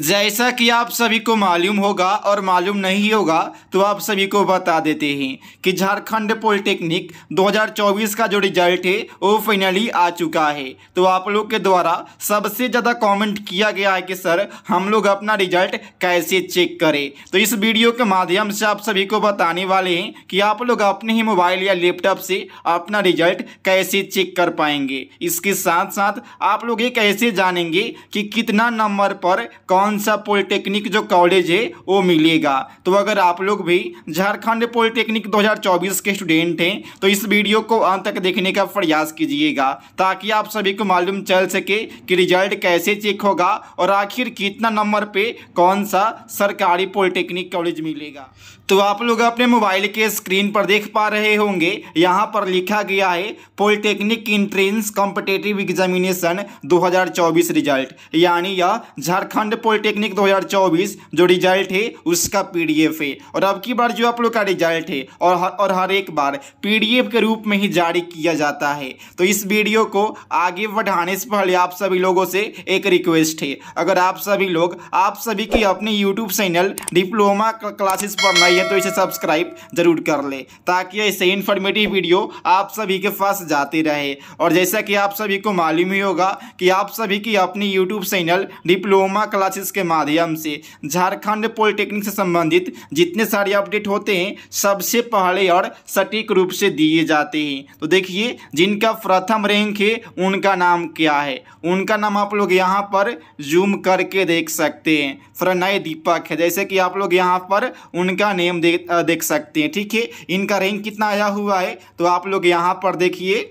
जैसा कि आप सभी को मालूम होगा और मालूम नहीं होगा तो आप सभी को बता देते हैं कि झारखंड पॉलिटेक्निक 2024 का जो रिजल्ट है वो फाइनली आ चुका है तो आप लोग के द्वारा सबसे ज़्यादा कमेंट किया गया है कि सर हम लोग अपना रिजल्ट कैसे चेक करें तो इस वीडियो के माध्यम से आप सभी को बताने वाले हैं कि आप लोग अपने ही मोबाइल या लैपटॉप से अपना रिजल्ट कैसे चेक कर पाएंगे इसके साथ साथ आप लोग ये कैसे जानेंगे कि कितना नंबर पर कौन कौन सा पॉलिटेक्निक जो कॉलेज है वो मिलेगा तो अगर आप लोग भी झारखंड पॉलिटेक्निक 2024 के स्टूडेंट हैं तो इस वीडियो को अंत तक देखने का प्रयास कीजिएगा ताकि आप सभी को मालूम चल सके कि रिजल्ट कैसे चेक होगा और आखिर कितना नंबर पे कौन सा सरकारी पॉलिटेक्निक कॉलेज मिलेगा तो आप लोग अपने मोबाइल के स्क्रीन पर देख पा रहे होंगे यहाँ पर लिखा गया है polytechnic entrance competitive examination 2024 result यानी यह झारखंड पॉलिटेक्निक 2024 जो रिजल्ट है उसका पीडीएफ है और अब की बार जो आप लोग का रिजल्ट है और हर, और हर एक बार पीडीएफ के रूप में ही जारी किया जाता है तो इस वीडियो को आगे बढ़ाने से पहले आप सभी लोगों से एक रिक्वेस्ट है अगर आप सभी लोग आप सभी की अपने यूट्यूब चैनल डिप्लोमा क्लासेस पर नए है तो इसे सब्सक्राइब जरूर कर ले ताकि ऐसे इन्फॉर्मेटिव वीडियो आप सभी के पास जाते रहे और जैसा कि आप सभी को मालूम ही होगा कि आप सभी की अपनी यूट्यूब चैनल डिप्लोमा क्लासेस के माध्यम से झारखंड पॉलिटेक्निक से संबंधित जितने सारे अपडेट होते हैं सबसे पहले और सटीक रूप से दिए जाते हैं तो देखिए जिनका प्रथम रैंक है उनका नाम क्या है उनका नाम आप लोग यहाँ पर जूम करके देख सकते हैं प्रणय दीपक है जैसे कि आप लोग यहाँ पर उनका नेम हम दे, देख सकते हैं ठीक है इनका रैंक कितना आया हुआ है तो आप लोग यहाँ पर देखिए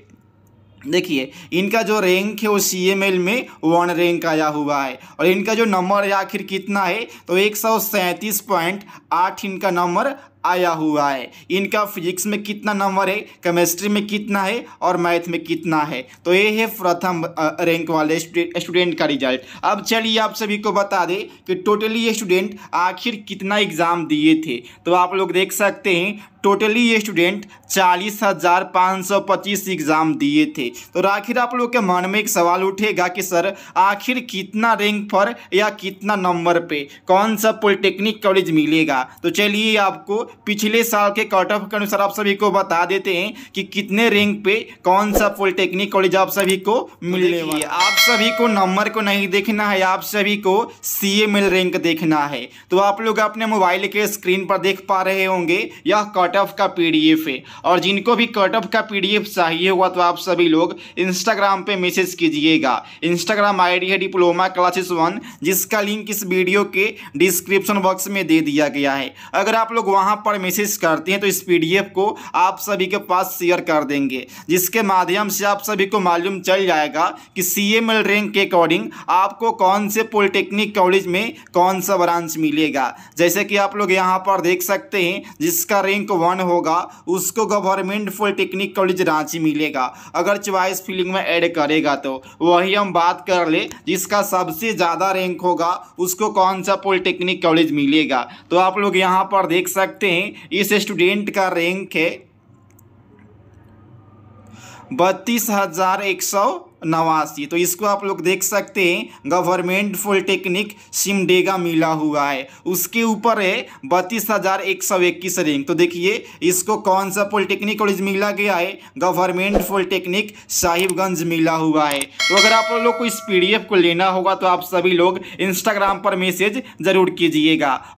देखिए इनका जो रैंक है वो सी एम एल में वन रैंक आया हुआ है और इनका जो नंबर है आखिर कितना है तो एक सौ सैंतीस पॉइंट आठ इनका नंबर आया हुआ है इनका फिजिक्स में कितना नंबर है केमिस्ट्री में कितना है और मैथ में कितना है तो ये है प्रथम रैंक वाले स्टूडेंट का रिजल्ट अब चलिए आप सभी को बता दें कि टोटली ये स्टूडेंट आखिर कितना एग्ज़ाम दिए थे तो आप लोग देख सकते हैं टोटली ये स्टूडेंट चालीस हज़ार पाँच सौ पच्चीस एग्ज़ाम दिए थे तो आखिर आप लोग के मन में एक सवाल उठेगा कि सर आखिर कितना रैंक पर या कितना नंबर पे कौन सा पॉलिटेक्निक कॉलेज मिलेगा तो चलिए आपको पिछले साल के कट ऑफ के अनुसार आप सभी को बता देते हैं कि कितने रैंक पे कौन सा पॉलिटेक्निक कॉलेज आप सभी को मिलने वाला आप सभी को नंबर को नहीं देखना है आप सभी को सी रैंक देखना है तो आप लोग अपने मोबाइल के स्क्रीन पर देख पा रहे होंगे यह कट कट ऑफ का पीडीएफ है और जिनको भी कट ऑफ का पीडीएफ चाहिए होगा तो आप सभी लोग इंस्टाग्राम पे मैसेज कीजिएगा इंस्टाग्राम आईडी है डिप्लोमा क्लासेस वन जिसका लिंक इस वीडियो के डिस्क्रिप्शन बॉक्स में दे दिया गया है अगर आप लोग वहाँ पर मैसेज करते हैं तो इस पी को आप सभी के पास शेयर कर देंगे जिसके माध्यम से आप सभी को मालूम चल जाएगा कि सी रैंक के अकॉर्डिंग आपको कौन से पॉलिटेक्निक कॉलेज में कौन सा ब्रांच मिलेगा जैसे कि आप लोग यहाँ पर देख सकते हैं जिसका रैंक वन होगा उसको गवर्नमेंट पॉलिटेक्निक कॉलेज रांची मिलेगा अगर च्वाइस फीलिंग में ऐड करेगा तो वही हम बात कर ले जिसका सबसे ज़्यादा रैंक होगा उसको कौन सा पॉलिटेक्निक कॉलेज मिलेगा तो आप लोग यहाँ पर देख सकते हैं इस स्टूडेंट का रैंक है बत्तीस हज़ार एक सौ नवासी तो इसको आप लोग देख सकते हैं गवर्नमेंट पॉलिटेक्निक सिमडेगा मिला हुआ है उसके ऊपर है बत्तीस हज़ार एक सौ इक्कीस रैंक तो देखिए इसको कौन सा पॉलिटेक्निक कॉलेज मिला गया है गवर्नमेंट पॉलिटेक्निक साहिबगंज मिला हुआ है तो अगर आप लोग को इस पीडीएफ को लेना होगा तो आप सभी लोग इंस्टाग्राम पर मैसेज ज़रूर कीजिएगा